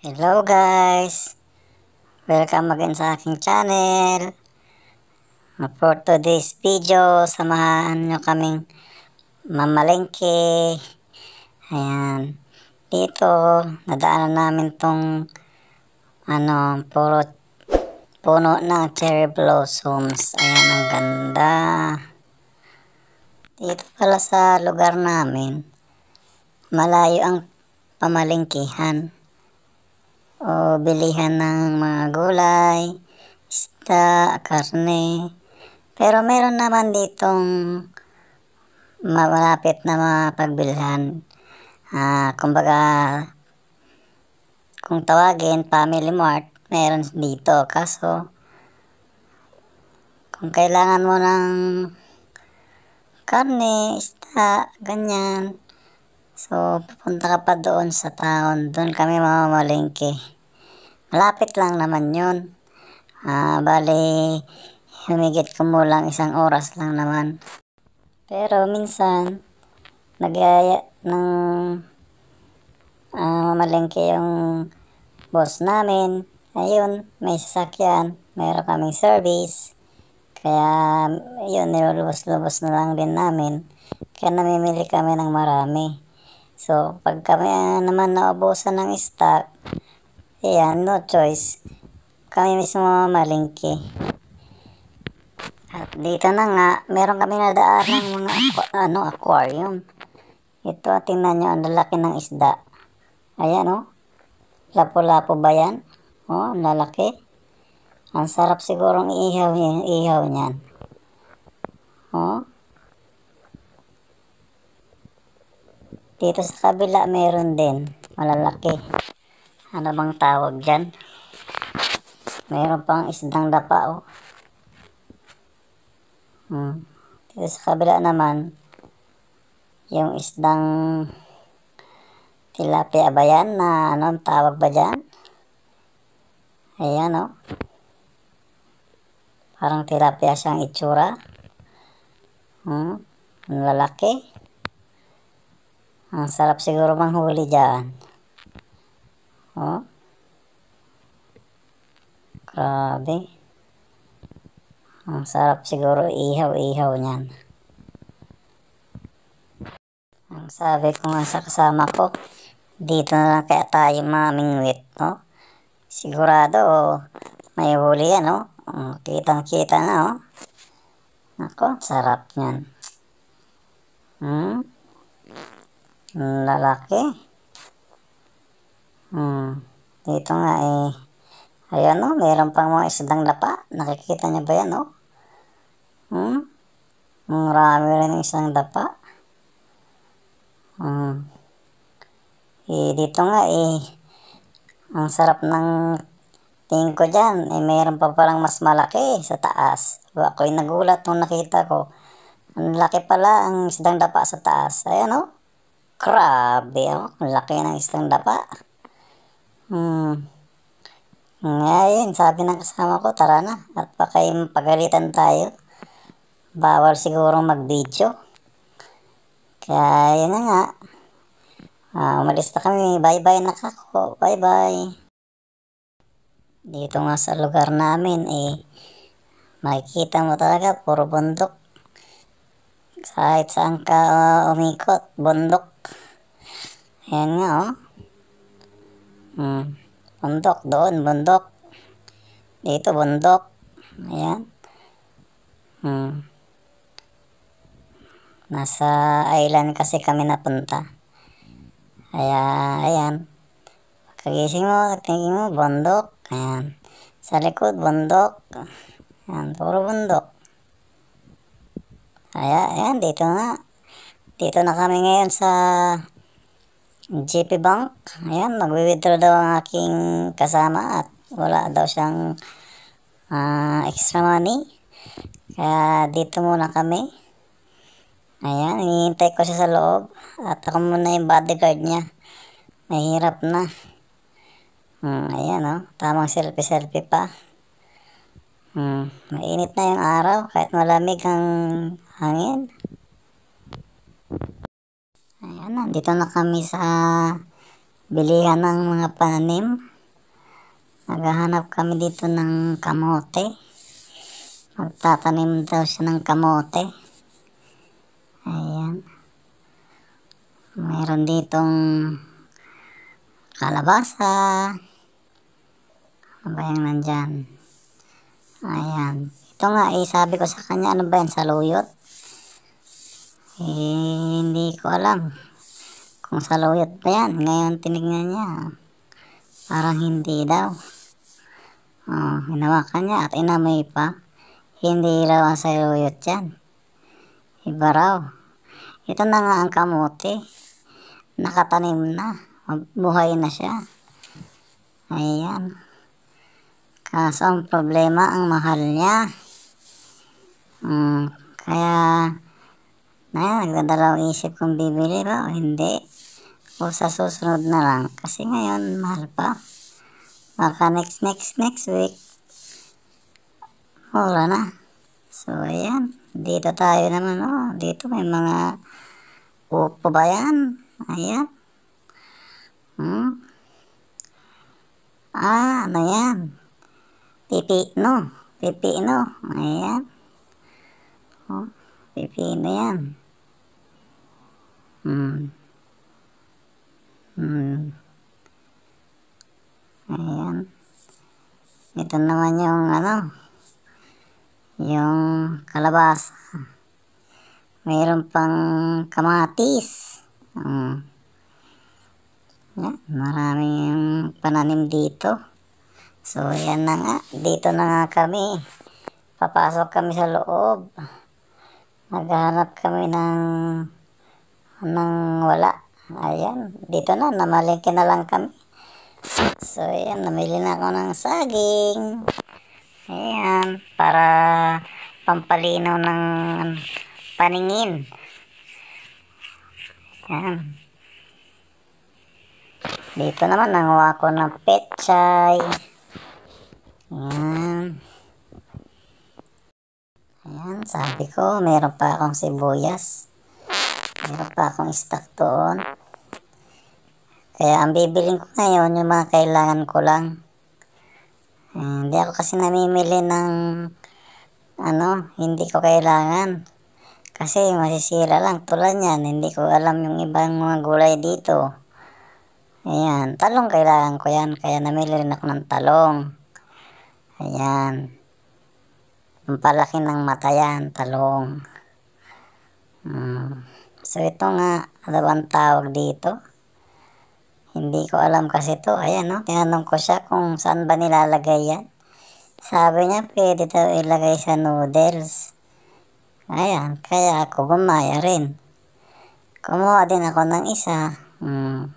Hello guys! Welcome again sa aking channel. For today's video, samahan nyo kaming mamalengke. Ayan. Dito, nadaanan namin tong ano, puro puno ng cherry blossoms. Ayan, ang ganda. Dito pala sa lugar namin, malayo ang pamalengkehan o bilihan ng mga gulay, isda, karne. Pero meron naman ditong malapit na mga pagbilhan. Uh, ah, kumbaga, kung tawagin, Family Mart, meron dito. Kaso, kung kailangan mo ng karne, isda, ganyan, So, pupunta ka pa doon sa town. Doon kami mamamalingke. Malapit lang naman yun. Ah, bali, humigit lang isang oras lang naman. Pero minsan, nagaya ng uh, ah, mamalingke yung boss namin. Ayun, may sasakyan. Mayroon kaming service. Kaya, yun, nilulubos-lubos na lang din namin. Kaya namimili kami ng marami. So, pag kami ah, naman naubusan ng stock, ayan, no choice. Kami mismo mamalingki. At dito na nga, meron kami nadaan ng mga aqua, ano, aquarium. Ito, tingnan nyo, ang lalaki ng isda. Ayan, oh. Lapo-lapo ba yan? Oh, lalaki. Ang sarap sigurong ihaw, ihaw niyan. Oh, Dito sa kabila meron din. Malalaki. Ano bang tawag dyan? Meron pang isdang dapa oh. Hmm. Dito sa kabila naman, yung isdang tilapia ba yan na anong tawag ba dyan? Ayan oh. Parang tilapia siyang itsura. Hmm. Ang lalaki. Ang sarap siguro manghuli dyan. Oh. Grabe. Ang sarap siguro ihaw-ihaw niyan. Ang sabi ko nga sa kasama ko, dito na lang kaya tayo mamingwit, no? Sigurado, may huli yan, no? Oh. Kitang-kita na, oh. Nako, sarap niyan. Hmm? lalaki. Hmm. Dito nga eh. Ayan no, oh, mayroon pang mga isdang lapa. Nakikita niyo ba yan o? Oh? Hmm? Marami rin ng isdang lapa. Hmm. Eh, dito nga eh. Ang sarap ng tingin ko dyan. Eh, mayroon pa palang mas malaki sa taas. Diba? Ako'y nagulat nung nakita ko. Ang laki pala ang isdang dapa sa taas. Ayan o. Oh. Grabe oh, laki ng isang dapa. Hmm. Ngayon, sabi ng kasama ko, tara na. At baka yung pagalitan tayo. Bawal siguro mag-video. Kaya na nga. Ah, umalis na kami. Bye-bye na kako. Bye-bye. Dito nga sa lugar namin, eh, makikita mo talaga, puro bundok. Kahit saan ka uh, umikot, bundok. Ayan nga, oh. Hmm. Bundok doon, bundok. Dito, bundok. Ayan. Hmm. Nasa island kasi kami napunta. Kaya, ayan. Pagkagising mo, tingin mo, bundok. Ayan. Sa likod, bundok. Ayan, puro bundok. Ayan, ayan, dito nga. Dito na kami ngayon sa JP Bank. Ayan, magwi-withdraw daw ang aking kasama at wala daw siyang uh, extra money. Kaya dito muna kami. Ayan, hinihintay ko siya sa loob. At ako muna yung bodyguard niya. Mahirap na. Hmm, ayan, oh. Tamang selfie-selfie pa. Mm. Mainit na yung araw kahit malamig ang hangin. Ayan, nandito na kami sa bilihan ng mga pananim. Naghahanap kami dito ng kamote. Magtatanim daw siya ng kamote. Ayan. Meron ditong kalabasa. Ano ba yung nandyan? Ayan. Ito nga, eh, sabi ko sa kanya, ano ba yan, saluyot? Eh, hindi ko alam kung saluyot ba yan. Ngayon, tinignan niya. Parang hindi daw. Oh, hinawakan niya at inamay pa. Hindi raw sa loyot yan. Iba raw. Ito na nga ang kamote. Nakatanim na. Buhay na siya. Ayan. Kaso ang problema, ang mahal niya. Mm, kaya, na yan, nagdadalaw isip kung bibili ba o hindi. O sa susunod na lang. Kasi ngayon, mahal pa. Baka next, next, next week, mura na. So, ayan. Dito tayo naman, oh. Dito may mga upo ba yan? Ayan. Hmm. Ah, ano yan? Pipino. Pipino. Ayan. Oh, pipino yan. Hmm. Hmm. Ayan. Ito naman yung ano, yung kalabasa. Mayroon pang kamatis. Hmm. Yan, maraming pananim dito. So, yan na nga. Dito na nga kami. Papasok kami sa loob. Naghahanap kami ng ng wala. Ayan. Dito na. Namalingki na lang kami. So, ayan. Namili na ako ng saging. Ayan. Para pampalino ng paningin. Ayan. Dito naman, nanguha ko ng petchay. Ayan. Hmm. Ayan, sabi ko, meron pa akong sibuyas. Meron pa akong stock doon. Kaya ang bibiling ko ngayon, yung mga kailangan ko lang. Eh, hindi ako kasi namimili ng ano, hindi ko kailangan. Kasi masisira lang. Tulad yan, hindi ko alam yung ibang mga gulay dito. Ayan, talong kailangan ko yan. Kaya namili rin ako ng talong. Ayan. Ang palaki ng mata yan, talong. Mm. So ito nga, ano bang tawag dito? Hindi ko alam kasi to. Ayan, no? tinanong ko siya kung saan ba nilalagay yan. Sabi niya, pwede daw ilagay sa noodles. Ayan, kaya ako bumaya rin. Kumuha din ako ng isa. Mm.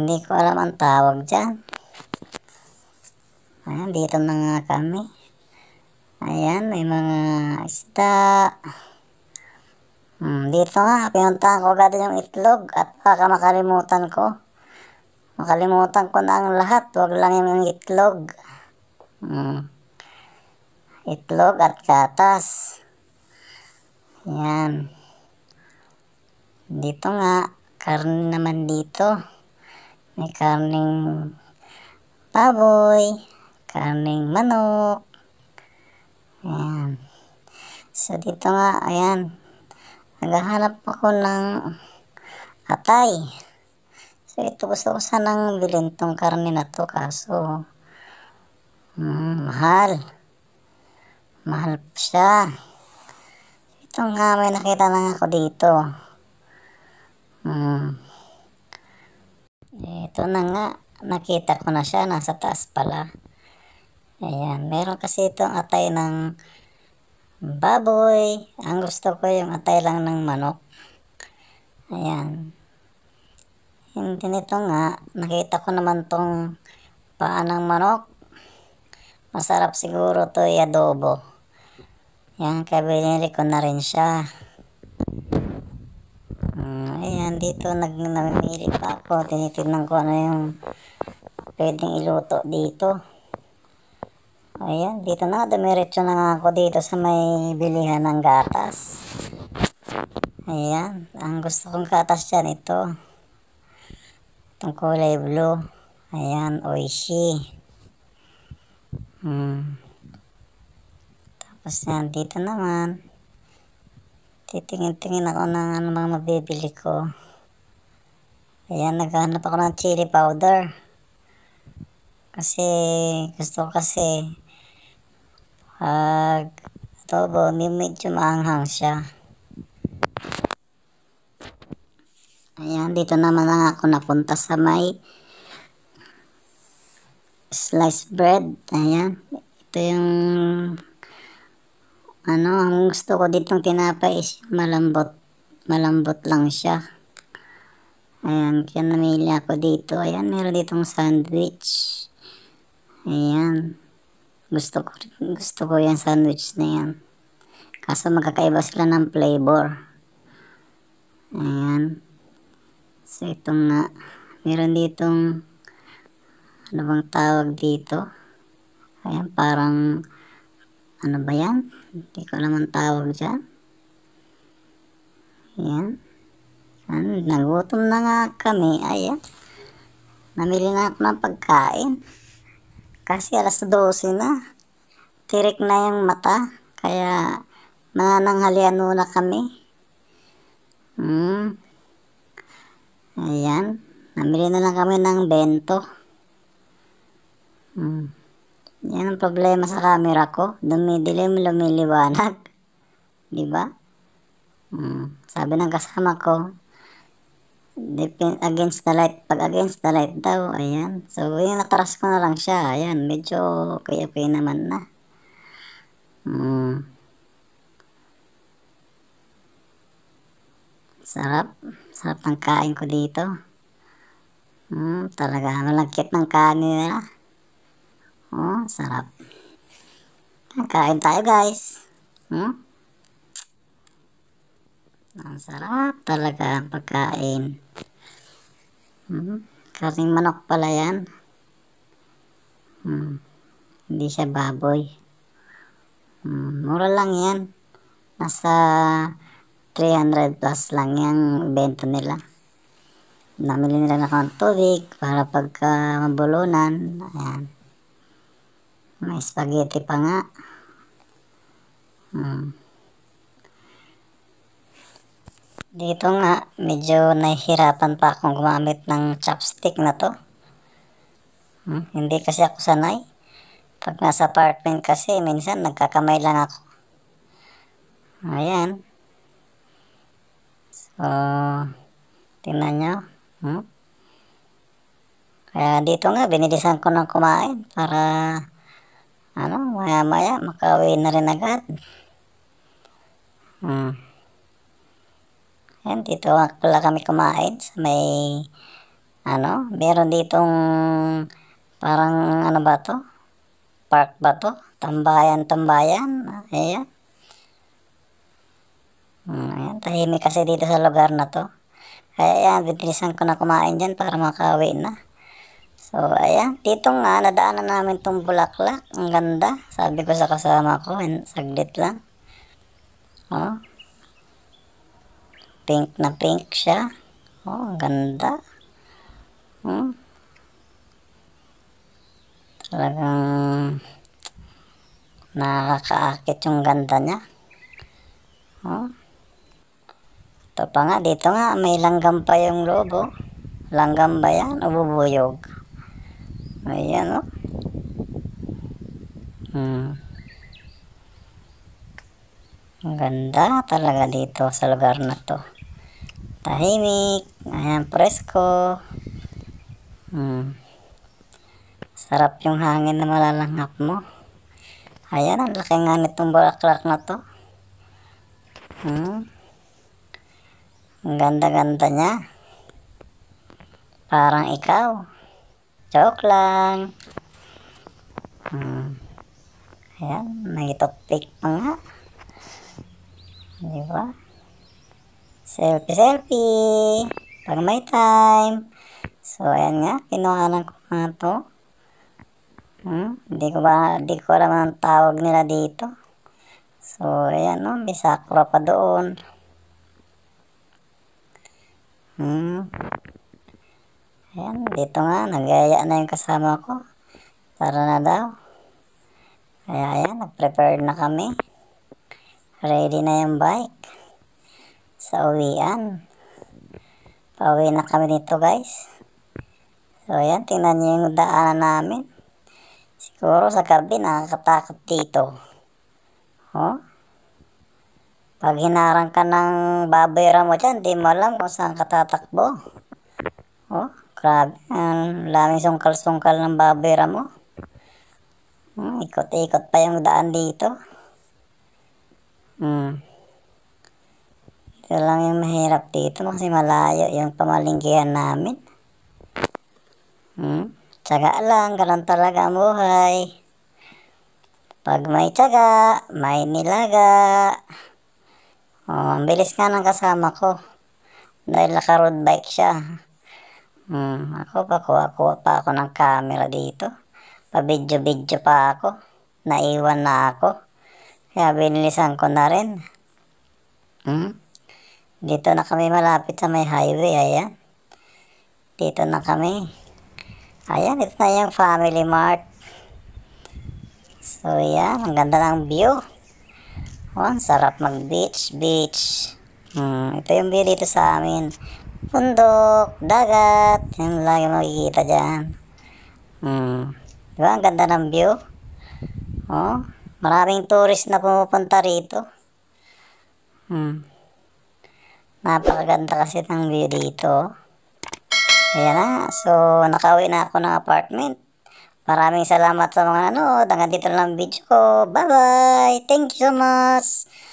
Hindi ko alam ang tawag dyan. Ah, dito na nga kami. Ayan, may mga isda. Hmm, dito nga, pinuntahan ko agad yung itlog at baka makalimutan ko. Makalimutan ko na ang lahat, wag lang yung itlog. Hmm. Itlog at gatas. Ayan. Dito nga, karne naman dito. May karning baboy. Karning manok. Ayan. So, dito nga, ayan. Naghahanap ako ng atay. So, ito gusto ko sanang bilhin tong karne na to. Kaso, mm, mahal. Mahal po siya. Ito nga, may nakita lang ako dito. Hmm. Ito na nga, nakita ko na siya. Nasa taas pala. Ayan, meron kasi itong atay ng baboy. Ang gusto ko yung atay lang ng manok. Ayan. Hindi nito nga, nakita ko naman tong paa ng manok. Masarap siguro to adobo. Yan, kaya ko na rin siya. Hmm, ayan, dito nag pa ako. Tinitignan ko ano yung pwedeng iluto dito. Ayan, dito na. Dumiretso na nga ako dito sa may bilihan ng gatas. Ayan, ang gusto kong gatas dyan ito. Itong kulay blue. Ayan, oishi. Hmm. Tapos yan, dito naman. Titingin-tingin ako ng ano mga mabibili ko. Ayan, naghahanap ako ng chili powder. Kasi, gusto ko kasi Ah, ito po, medyo maanghang siya. Ayan, dito naman lang ako napunta sa may sliced bread. Ayan, ito yung ano, ang gusto ko ditong tinapay is malambot. Malambot lang siya. Ayan, kaya namili ako dito. Ayan, meron ditong sandwich. Ayan. Gusto ko, gusto ko yung sandwich na yan. Kaso magkakaiba sila ng flavor. Ayan. So itong nga. Meron ditong ano bang tawag dito? Ayan parang ano ba yan? Hindi ko alam tawag dyan. Ayan. Ayan. Nagutom na nga kami. Ayan. Namili na ako ng pagkain. Kasi alas 12 na. Tirik na yung mata. Kaya mananghalian muna kami. Hmm. Ayan. Namili na lang kami ng bento. Hmm. Yan ang problema sa camera ko. Dumidilim, lumiliwanag. Diba? Hmm. Sabi ng kasama ko, Depend against the light. Pag against the light daw, ayan. So, yung natras ko na lang siya. Ayan, medyo okay-okay naman na. Mm. Sarap. Sarap ng kain ko dito. Mm, talaga, malagkit ng kanin nila. Oh, sarap. Kain tayo, guys. Hmm? Ang sarap talaga ang pagkain. Hmm. Karing manok pala yan. Hmm. Hindi siya baboy. Hmm. Mura lang yan. Nasa 300 plus lang yung benta nila. Namili nila na ng tubig para pagka mabulunan. Ayan. May spaghetti pa nga. Hmm. Dito nga, medyo nahihirapan pa akong gumamit ng chopstick na to. Hmm, hindi kasi ako sanay. Pag nasa apartment kasi, minsan nagkakamay lang ako. Ayan. So, tingnan nyo. Hmm? Kaya dito nga, binilisan ko ng kumain para ano, maya-maya, makawin na rin agad. Hmm. Ayan, dito pala kami kumain sa may, ano, meron ditong, parang, ano ba to? Park ba to? Tambayan-tambayan. Ayan. Hmm, ayan, tahimik kasi dito sa lugar na to. Kaya ayan, bibilisan ko na kumain dyan para makauwi na. So, ayan, dito nga, nadaanan namin tong bulaklak. Ang ganda. Sabi ko sa kasama ko, saglit lang. Oh, Pink na pink siya. Oh, ang ganda. Hmm. Talagang nakakaakit yung ganda niya. Oh. Ito pa nga, dito nga, may langgam pa yung loob, oh. Langgam ba yan? O bubuyog? Ayan, oh. Hmm. Ang ganda talaga dito sa lugar na to tahimik, ayan, presko. Hmm. Sarap yung hangin na malalanghap mo. Ayan, ang laki nga nitong bulaklak na to. Hmm. Ang ganda-ganda niya. Parang ikaw. Joke lang. Hmm. Ayan, may topic pa nga. Di Selfie-selfie. Pag may time. So, ayan nga. Kinuhanan ko nga to. Hmm? Di ko ba, di ko alam ang tawag nila dito. So, ayan no. May pa doon. Hmm. Ayan, dito nga. Nagaya na yung kasama ko. Tara na daw. Kaya ayan, nag-prepare na kami. Ready na yung bike sa uwian. Pauwi na kami dito guys. So yan, tingnan nyo yung daanan namin. Siguro sa gabi nakakatakot dito. Oh? Pag hinarang ka ng baboy ramo dyan, di mo alam kung saan ka tatakbo. Oh, grabe. Ang laming sungkal-sungkal ng baboy ramo. Hmm, ikot-ikot pa yung daan dito. Hmm. Yun lang yung mahirap dito kasi malayo yung pamalinggihan namin. Hmm? Tsaga lang, ganun talaga ang buhay. Pag may tsaga, may nilaga. Oh, ang bilis nga ng kasama ko. Dahil naka-road bike siya. Hmm, ako pa, kuha-kuha pa ako ng camera dito. Pabidyo-bidyo pa ako. Naiwan na ako. Kaya binilisan ko na rin. Hmm? Dito na kami malapit sa may highway. Ayan. Dito na kami. Ayan, ito na yung family mart. So, yan. Ang ganda ng view. Oh, ang sarap mag-beach, beach. Hmm, ito yung view dito sa amin. Pundok, dagat. Yan lagi makikita dyan. Hmm. Diba? Ang ganda ng view. Oh, maraming tourist na pumupunta rito. Hmm. Napakaganda kasi ng view dito. Ayan na. So, nakauwi na ako ng apartment. Maraming salamat sa mga nanood. Hanggang dito lang ang video ko. Bye-bye. Thank you so much.